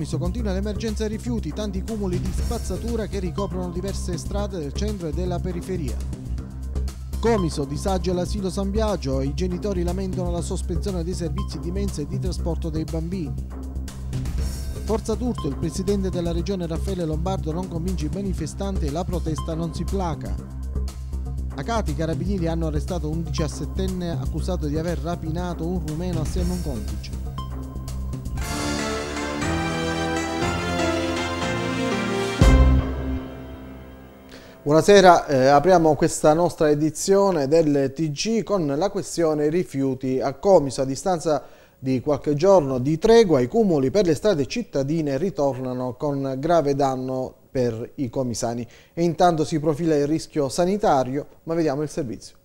Comiso continua l'emergenza rifiuti, tanti cumuli di spazzatura che ricoprono diverse strade del centro e della periferia. Comiso disagio all'asilo San Biagio, i genitori lamentano la sospensione dei servizi di mensa e di trasporto dei bambini. Forza Turto, il presidente della regione Raffaele Lombardo non convince i manifestanti e la protesta non si placa. A Cati i carabinieri hanno arrestato un 17enne accusato di aver rapinato un rumeno assieme a un complice. Buonasera, eh, apriamo questa nostra edizione del TG con la questione rifiuti a Comiso. A distanza di qualche giorno di tregua, i cumuli per le strade cittadine ritornano con grave danno per i comisani. E intanto si profila il rischio sanitario, ma vediamo il servizio.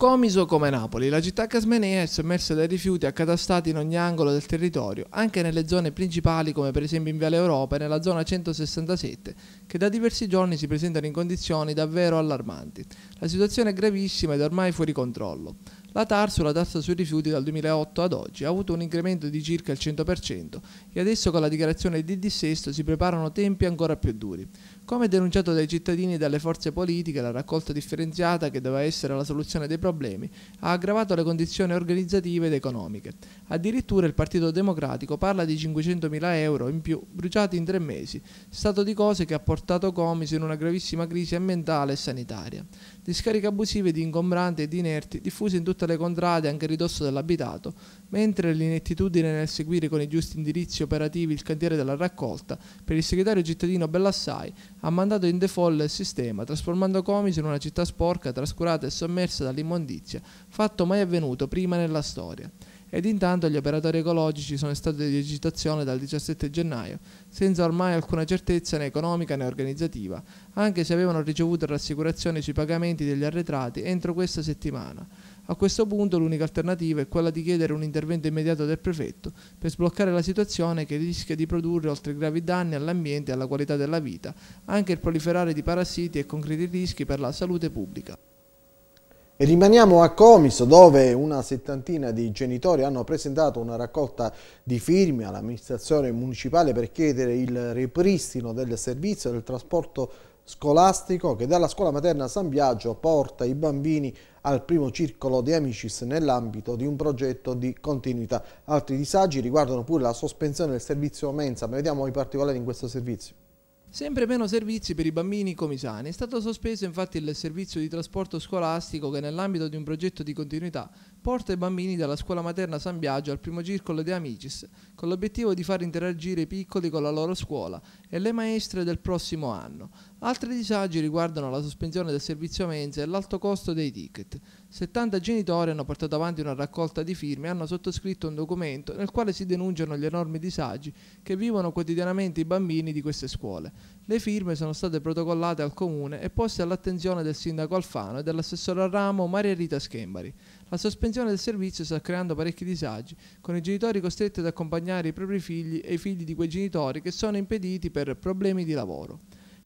Comiso come Napoli, la città casmenea è sommersa dai rifiuti accatastati in ogni angolo del territorio, anche nelle zone principali come per esempio in Viale Europa e nella zona 167, che da diversi giorni si presentano in condizioni davvero allarmanti. La situazione è gravissima ed ormai fuori controllo. La TAR sulla tassa sui rifiuti dal 2008 ad oggi ha avuto un incremento di circa il 100% e adesso con la dichiarazione di dissesto si preparano tempi ancora più duri. Come denunciato dai cittadini e dalle forze politiche, la raccolta differenziata, che doveva essere la soluzione dei problemi, ha aggravato le condizioni organizzative ed economiche. Addirittura il Partito Democratico parla di 500.000 euro in più bruciati in tre mesi, stato di cose che ha portato Comis in una gravissima crisi ambientale e sanitaria discariche abusive di ingombranti e di inerti diffuse in tutte le contrade anche a ridosso dell'abitato, mentre l'inettitudine nel seguire con i giusti indirizzi operativi il cantiere della raccolta, per il segretario cittadino Bellassai ha mandato in default il sistema, trasformando Comiso in una città sporca, trascurata e sommersa dall'immondizia, fatto mai avvenuto prima nella storia ed intanto gli operatori ecologici sono in stato di agitazione dal 17 gennaio, senza ormai alcuna certezza né economica né organizzativa, anche se avevano ricevuto rassicurazioni sui pagamenti degli arretrati entro questa settimana. A questo punto l'unica alternativa è quella di chiedere un intervento immediato del prefetto per sbloccare la situazione che rischia di produrre oltre gravi danni all'ambiente e alla qualità della vita, anche il proliferare di parassiti e concreti rischi per la salute pubblica. Rimaniamo a Comis dove una settantina di genitori hanno presentato una raccolta di firme all'amministrazione municipale per chiedere il ripristino del servizio del trasporto scolastico che dalla scuola materna San Biagio porta i bambini al primo circolo di Amicis nell'ambito di un progetto di continuità. Altri disagi riguardano pure la sospensione del servizio mensa, ma vediamo i particolari in questo servizio. Sempre meno servizi per i bambini come i sani. È stato sospeso infatti il servizio di trasporto scolastico che nell'ambito di un progetto di continuità porta i bambini dalla scuola materna San Biagio al primo circolo di Amicis, con l'obiettivo di far interagire i piccoli con la loro scuola e le maestre del prossimo anno. Altri disagi riguardano la sospensione del servizio mensa e l'alto costo dei ticket. 70 genitori hanno portato avanti una raccolta di firme e hanno sottoscritto un documento nel quale si denunciano gli enormi disagi che vivono quotidianamente i bambini di queste scuole. Le firme sono state protocollate al comune e poste all'attenzione del sindaco Alfano e dell'assessore al ramo Maria Rita Schembari. La sospensione del servizio sta creando parecchi disagi, con i genitori costretti ad accompagnare i propri figli e i figli di quei genitori che sono impediti per problemi di lavoro.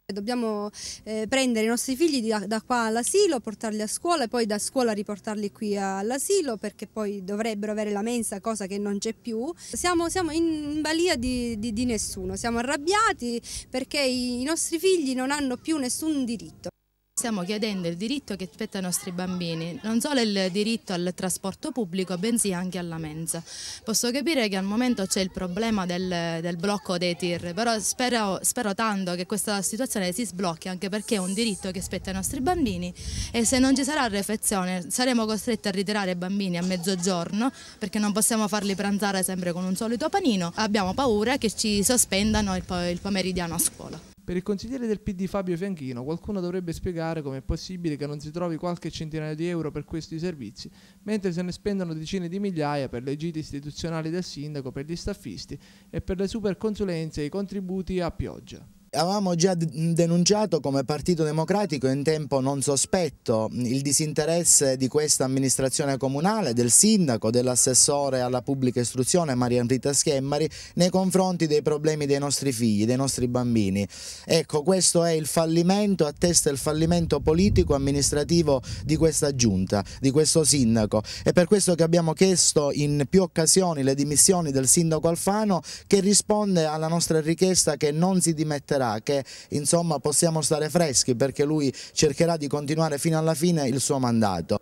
Dobbiamo eh, prendere i nostri figli da, da qua all'asilo, portarli a scuola e poi da scuola riportarli qui all'asilo perché poi dovrebbero avere la mensa, cosa che non c'è più. Siamo, siamo, in balia di, di, di nessuno, siamo arrabbiati perché i nostri figli non hanno più nessun diritto. Stiamo chiedendo il diritto che spetta ai nostri bambini, non solo il diritto al trasporto pubblico, bensì anche alla mensa. Posso capire che al momento c'è il problema del, del, blocco dei tir, però spero, spero, tanto che questa situazione si sblocchi, anche perché è un diritto che spetta ai nostri bambini e se non ci sarà refezione saremo costretti a ritirare i bambini a mezzogiorno perché non possiamo farli pranzare sempre con un solito panino. Abbiamo paura che ci sospendano il, il pomeridiano a scuola. Per il consigliere del PD Fabio Fianchino, qualcuno dovrebbe spiegare come è possibile che non si trovi qualche centinaio di euro per questi servizi, mentre se ne spendono decine di migliaia per le gite istituzionali del sindaco, per gli staffisti e per le superconsulenze e i contributi a pioggia. Avevamo già denunciato come Partito Democratico in tempo non sospetto il disinteresse di questa amministrazione comunale, del sindaco, dell'assessore alla pubblica istruzione Maria Rita Schemmari nei confronti dei problemi dei nostri figli, dei nostri bambini. Ecco, questo è il fallimento, attesta il fallimento politico amministrativo di questa giunta, di questo sindaco. È per questo che abbiamo chiesto in più occasioni le dimissioni del sindaco Alfano che risponde alla nostra richiesta che non si dimetterà dimostrerà che insomma, possiamo stare freschi perché lui cercherà di continuare fino alla fine il suo mandato.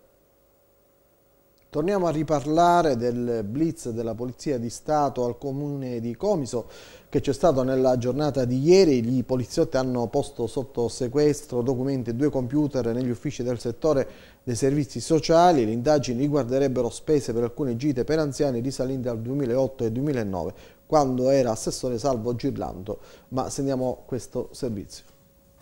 Torniamo a riparlare del blitz della Polizia di Stato al comune di Comiso che c'è stato nella giornata di ieri. I poliziotti hanno posto sotto sequestro documenti e due computer negli uffici del settore dei servizi sociali. Le indagini riguarderebbero spese per alcune gite per anziani risalenti al 2008 e 2009 quando era assessore Salvo Girlando, ma sentiamo questo servizio.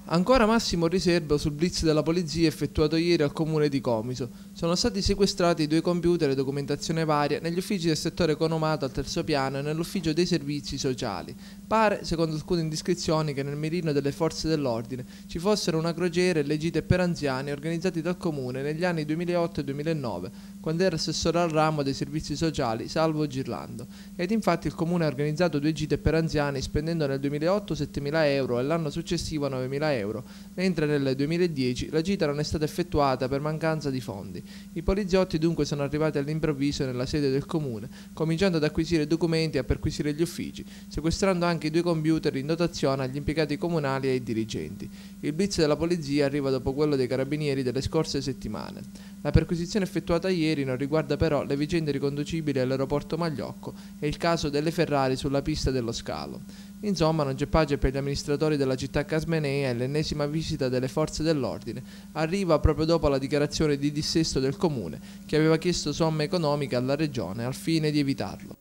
Ancora massimo riservo sul blitz della polizia effettuato ieri al comune di Comiso. Sono stati sequestrati due computer e documentazione varia negli uffici del settore economato al terzo piano e nell'ufficio dei servizi sociali. Pare, secondo alcune indiscrezioni, che nel mirino delle forze dell'ordine ci fossero una crociera e le gite per anziani organizzate dal comune negli anni 2008 e 2009 quando era assessore al ramo dei servizi sociali Salvo Girlando ed infatti il comune ha organizzato due gite per anziani spendendo nel 2008 7.000 euro e l'anno successivo 9.000 euro, mentre nel 2010 la gita non è stata effettuata per mancanza di fondi. I poliziotti dunque sono arrivati all'improvviso nella sede del comune, cominciando ad acquisire documenti e a perquisire gli uffici, sequestrando anche i due computer in dotazione agli impiegati comunali e ai dirigenti. Il blitz della polizia arriva dopo quello dei carabinieri delle scorse settimane. La perquisizione effettuata ieri ieri non riguarda però le vicende riconducibili all'aeroporto Magliocco e il caso delle Ferrari sulla pista dello scalo. Insomma, non c'è pace per gli amministratori della città casmenea e l'ennesima visita delle forze dell'ordine arriva proprio dopo la dichiarazione di dissesto del comune che aveva chiesto somme economiche alla regione al fine di evitarlo.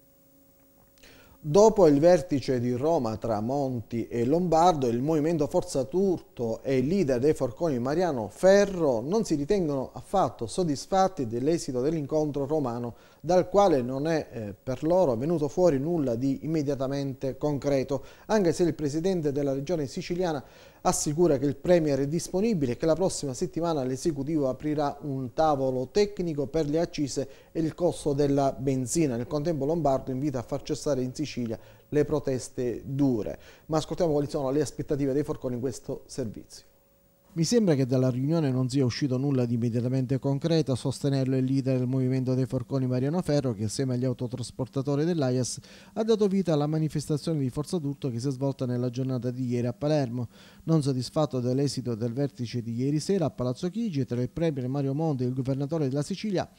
Dopo il vertice di Roma tra Monti e Lombardo, il movimento Forza Turto e il leader dei Forconi Mariano Ferro non si ritengono affatto soddisfatti dell'esito dell'incontro romano, dal quale non è eh, per loro venuto fuori nulla di immediatamente concreto, anche se il presidente della regione siciliana assicura che il Premier è disponibile e che la prossima settimana l'esecutivo aprirà un tavolo tecnico per le accise e il costo della benzina. Nel contempo Lombardo invita a far cessare in Sicilia le proteste dure. Ma ascoltiamo quali sono le aspettative dei forconi in questo servizio. Mi sembra che dalla riunione non sia uscito nulla di immediatamente concreto a sostenerlo il leader del movimento dei forconi Mariano Ferro che assieme agli autotrasportatori dell'AIAS ha dato vita alla manifestazione di Forza d'Urto che si è svolta nella giornata di ieri a Palermo. Non soddisfatto dell'esito del vertice di ieri sera a Palazzo Chigi tra il premier Mario Monti e il governatore della Sicilia,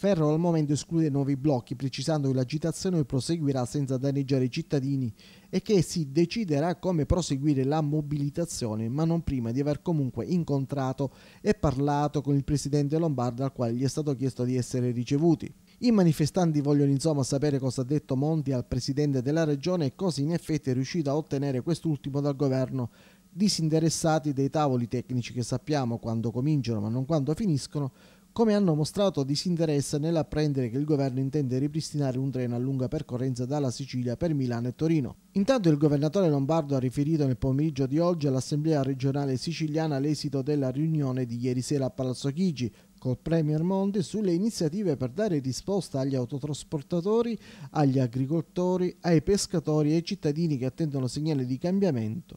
Ferro al momento esclude nuovi blocchi, precisando che l'agitazione proseguirà senza danneggiare i cittadini e che si deciderà come proseguire la mobilitazione, ma non prima di aver comunque incontrato e parlato con il presidente Lombardo al quale gli è stato chiesto di essere ricevuti. I manifestanti vogliono insomma sapere cosa ha detto Monti al presidente della regione e cosa in effetti è riuscito a ottenere quest'ultimo dal governo, disinteressati dei tavoli tecnici che sappiamo quando cominciano ma non quando finiscono, come hanno mostrato disinteresse nell'apprendere che il governo intende ripristinare un treno a lunga percorrenza dalla Sicilia per Milano e Torino. Intanto il governatore Lombardo ha riferito nel pomeriggio di oggi all'Assemblea regionale siciliana l'esito della riunione di ieri sera a Palazzo Chigi col Premier Monti sulle iniziative per dare risposta agli autotrasportatori, agli agricoltori, ai pescatori e ai cittadini che attendono segnali di cambiamento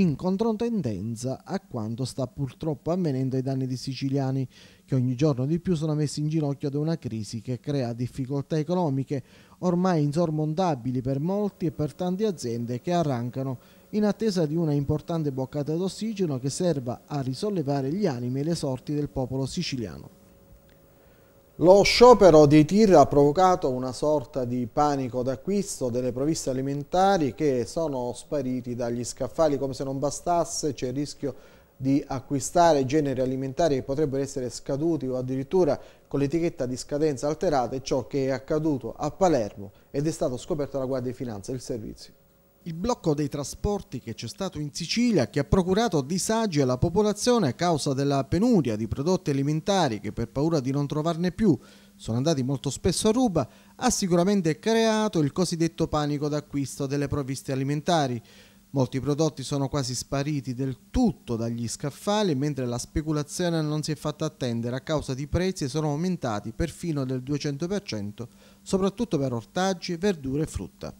in controtendenza a quanto sta purtroppo avvenendo ai danni di siciliani, che ogni giorno di più sono messi in ginocchio da una crisi che crea difficoltà economiche ormai insormontabili per molti e per tante aziende che arrancano in attesa di una importante boccata d'ossigeno che serva a risollevare gli animi e le sorti del popolo siciliano. Lo sciopero dei TIR ha provocato una sorta di panico d'acquisto delle provviste alimentari che sono spariti dagli scaffali come se non bastasse, c'è il rischio di acquistare generi alimentari che potrebbero essere scaduti o addirittura con l'etichetta di scadenza alterata È ciò che è accaduto a Palermo ed è stato scoperto dalla Guardia di Finanza, il servizio. Il blocco dei trasporti che c'è stato in Sicilia, che ha procurato disagi alla popolazione a causa della penuria di prodotti alimentari che per paura di non trovarne più sono andati molto spesso a ruba, ha sicuramente creato il cosiddetto panico d'acquisto delle provviste alimentari. Molti prodotti sono quasi spariti del tutto dagli scaffali, mentre la speculazione non si è fatta attendere a causa di prezzi che sono aumentati perfino del 200%, soprattutto per ortaggi, verdure e frutta.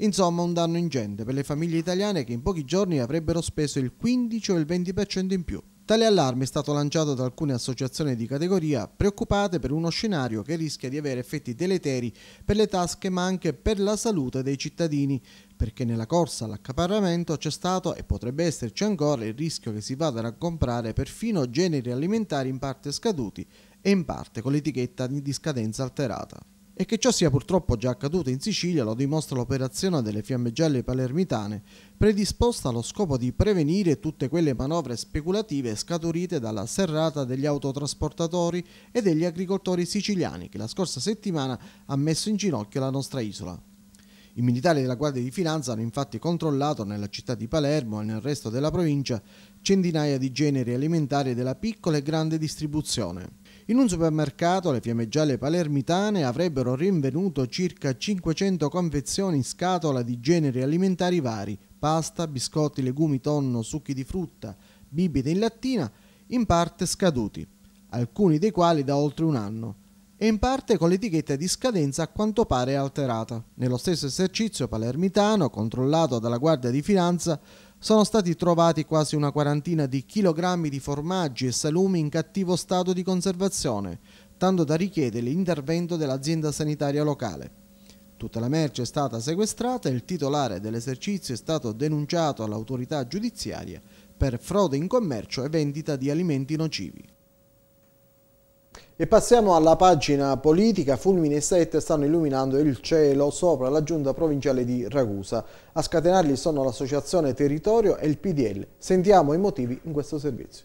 Insomma, un danno ingente per le famiglie italiane che in pochi giorni avrebbero speso il 15 o il 20% in più. Tale allarme è stato lanciato da alcune associazioni di categoria preoccupate per uno scenario che rischia di avere effetti deleteri per le tasche ma anche per la salute dei cittadini, perché nella corsa all'accaparramento c'è stato e potrebbe esserci ancora il rischio che si vadano a comprare perfino generi alimentari in parte scaduti e in parte con l'etichetta di scadenza alterata. E che ciò sia purtroppo già accaduto in Sicilia lo dimostra l'operazione delle Fiamme Gialle palermitane, predisposta allo scopo di prevenire tutte quelle manovre speculative scaturite dalla serrata degli autotrasportatori e degli agricoltori siciliani che la scorsa settimana ha messo in ginocchio la nostra isola. I militari della Guardia di Finanza hanno infatti controllato nella città di Palermo e nel resto della provincia centinaia di generi alimentari della piccola e grande distribuzione. In un supermercato le fiamme gialle palermitane avrebbero rinvenuto circa 500 confezioni in scatola di generi alimentari vari, pasta, biscotti, legumi, tonno, succhi di frutta, bibite in lattina, in parte scaduti, alcuni dei quali da oltre un anno e in parte con l'etichetta di scadenza a quanto pare alterata. Nello stesso esercizio palermitano, controllato dalla Guardia di Finanza, sono stati trovati quasi una quarantina di chilogrammi di formaggi e salumi in cattivo stato di conservazione, tanto da richiedere l'intervento dell'azienda sanitaria locale. Tutta la merce è stata sequestrata e il titolare dell'esercizio è stato denunciato all'autorità giudiziaria per frode in commercio e vendita di alimenti nocivi. E passiamo alla pagina politica. Fulmine e Sette stanno illuminando il cielo sopra la giunta provinciale di Ragusa. A scatenarli sono l'associazione Territorio e il PDL. Sentiamo i motivi in questo servizio.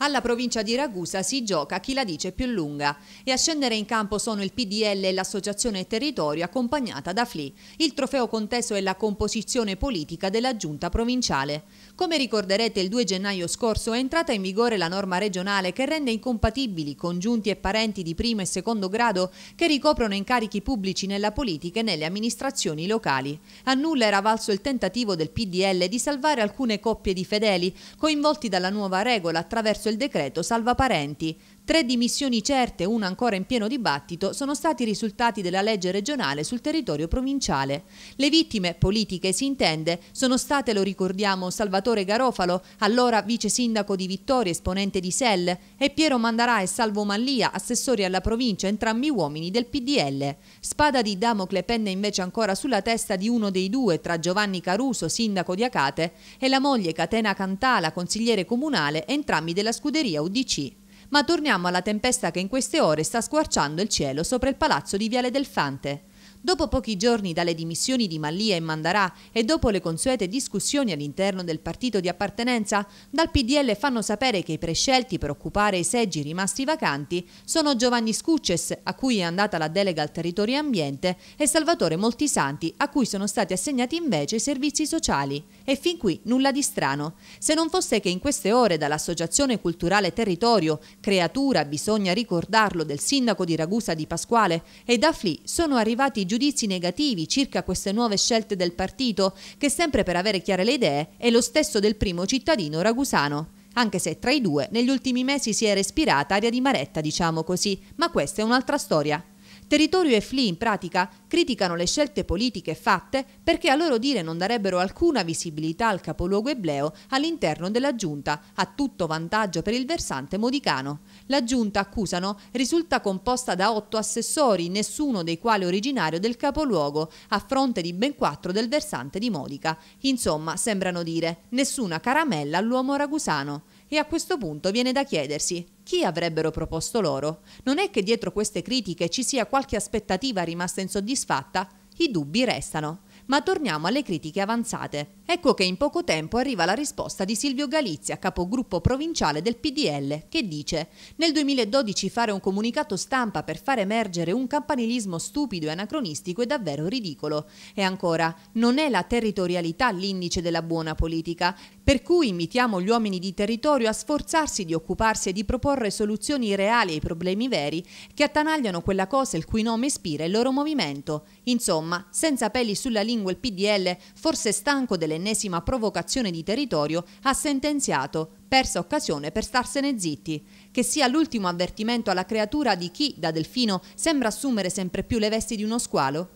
Alla provincia di Ragusa si gioca chi la dice più lunga e a scendere in campo sono il PDL e l'associazione Territorio accompagnata da FLI. Il trofeo conteso è la composizione politica della giunta provinciale. Come ricorderete, il 2 gennaio scorso è entrata in vigore la norma regionale che rende incompatibili congiunti e parenti di primo e secondo grado che ricoprono incarichi pubblici nella politica e nelle amministrazioni locali. A nulla era valso il tentativo del PDL di salvare alcune coppie di fedeli coinvolti dalla nuova regola attraverso il decreto salva parenti. Tre dimissioni certe, una ancora in pieno dibattito, sono stati i risultati della legge regionale sul territorio provinciale. Le vittime, politiche si intende, sono state, lo ricordiamo, Salvatore Garofalo, allora vice sindaco di Vittoria, esponente di SEL, e Piero Mandarà e Salvo Mallia, assessori alla provincia, entrambi uomini del PDL. Spada di Damocle penne invece ancora sulla testa di uno dei due, tra Giovanni Caruso, sindaco di Acate, e la moglie Catena Cantala, consigliere comunale, entrambi della scuderia UDC. Ma torniamo alla tempesta che in queste ore sta squarciando il cielo sopra il palazzo di Viale del Fante. Dopo pochi giorni dalle dimissioni di Mallia e Mandarà e dopo le consuete discussioni all'interno del partito di appartenenza, dal PDL fanno sapere che i prescelti per occupare i seggi rimasti vacanti sono Giovanni Scucces, a cui è andata la delega al territorio e ambiente, e Salvatore Moltisanti, a cui sono stati assegnati invece i servizi sociali. E fin qui nulla di strano. Se non fosse che in queste ore dall'Associazione Culturale Territorio, creatura, bisogna ricordarlo, del sindaco di Ragusa di Pasquale, e da FLI sono arrivati giudizi negativi circa queste nuove scelte del partito, che sempre per avere chiare le idee è lo stesso del primo cittadino ragusano anche se tra i due negli ultimi mesi si è respirata aria di maretta, diciamo così, ma questa è un'altra storia. Territorio e FLI in pratica criticano le scelte politiche fatte perché a loro dire non darebbero alcuna visibilità al capoluogo ebleo all'interno della giunta, a tutto vantaggio per il versante modicano. La giunta, accusano, risulta composta da otto assessori, nessuno dei quali originario del capoluogo, a fronte di ben quattro del versante di Modica. Insomma, sembrano dire, nessuna caramella all'uomo ragusano. E a questo punto viene da chiedersi, chi avrebbero proposto loro? Non è che dietro queste critiche ci sia qualche aspettativa rimasta insoddisfatta? I dubbi restano. Ma torniamo alle critiche avanzate. Ecco che in poco tempo arriva la risposta di Silvio Galizia, capogruppo provinciale del PDL, che dice «Nel 2012 fare un comunicato stampa per far emergere un campanilismo stupido e anacronistico è davvero ridicolo». E ancora «Non è la territorialità l'indice della buona politica, per cui invitiamo gli uomini di territorio a sforzarsi di occuparsi e di proporre soluzioni reali ai problemi veri che attanagliano quella cosa il cui nome ispira il loro movimento. Insomma, senza peli sulla lingua il PDL, forse stanco dell'ennesima provocazione di territorio, ha sentenziato persa occasione per starsene zitti, che sia l'ultimo avvertimento alla creatura di chi, da delfino, sembra assumere sempre più le vesti di uno squalo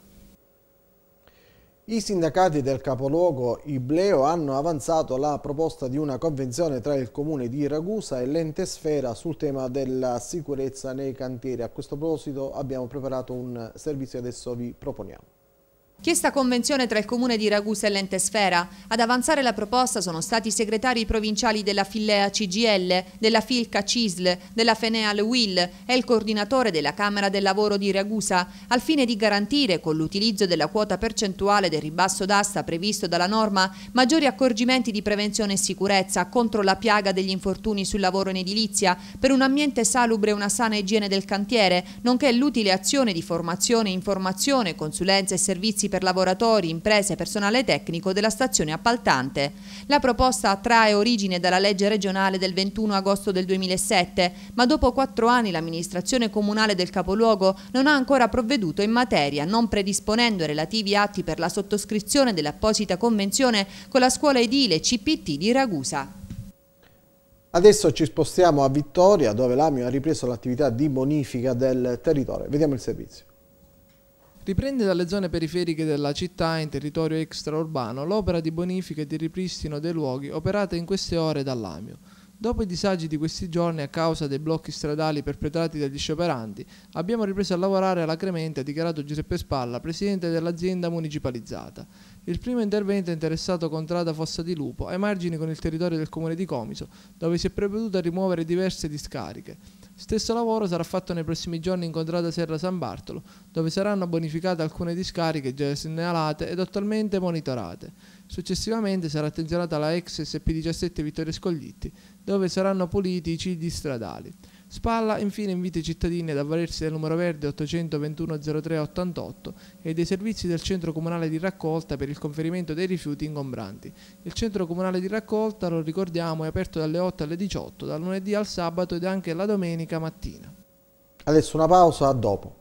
i sindacati del capoluogo Ibleo hanno avanzato la proposta di una convenzione tra il comune di Ragusa e l'ente Sfera sul tema della sicurezza nei cantieri. A questo proposito abbiamo preparato un servizio che adesso vi proponiamo. Chiesta convenzione tra il comune di Ragusa e l'ente Sfera. Ad avanzare la proposta sono stati i segretari provinciali della Fillea CGL, della Filca CISL, della Feneal WIL e il coordinatore della Camera del Lavoro di Ragusa, al fine di garantire, con l'utilizzo della quota percentuale del ribasso d'asta previsto dalla norma, maggiori accorgimenti di prevenzione e sicurezza contro la piaga degli infortuni sul lavoro in edilizia, per un ambiente salubre e una sana igiene del cantiere, nonché l'utile azione di formazione, informazione, consulenza e servizi per lavoratori, imprese e personale tecnico della stazione appaltante. La proposta trae origine dalla legge regionale del 21 agosto del 2007, ma dopo quattro anni l'amministrazione comunale del capoluogo non ha ancora provveduto in materia, non predisponendo i relativi atti per la sottoscrizione dell'apposita convenzione con la scuola edile CPT di Ragusa. Adesso ci spostiamo a Vittoria dove l'AMIO ha ripreso l'attività di bonifica del territorio. Vediamo il servizio. Riprende dalle zone periferiche della città in territorio extraurbano l'opera di bonifica e di ripristino dei luoghi operata in queste ore dall'Amio. Dopo i disagi di questi giorni a causa dei blocchi stradali perpetrati dagli scioperanti, abbiamo ripreso a lavorare alacremente, ha dichiarato Giuseppe Spalla, presidente dell'azienda municipalizzata. Il primo intervento è interessato contrada Fossa di Lupo, ai margini con il territorio del comune di Comiso, dove si è preveduto a rimuovere diverse discariche. Stesso lavoro sarà fatto nei prossimi giorni in contrada Serra San Bartolo, dove saranno bonificate alcune discariche già segnalate ed attualmente monitorate. Successivamente sarà attenzionata la ex SP17 Vittorio Scoglitti, dove saranno puliti i cidi stradali. Spalla infine invita i cittadini ad avvalersi del numero verde 821 03 88 e dei servizi del centro comunale di raccolta per il conferimento dei rifiuti ingombranti. Il centro comunale di raccolta, lo ricordiamo, è aperto dalle 8 alle 18, dal lunedì al sabato ed anche la domenica mattina. Adesso una pausa, a dopo.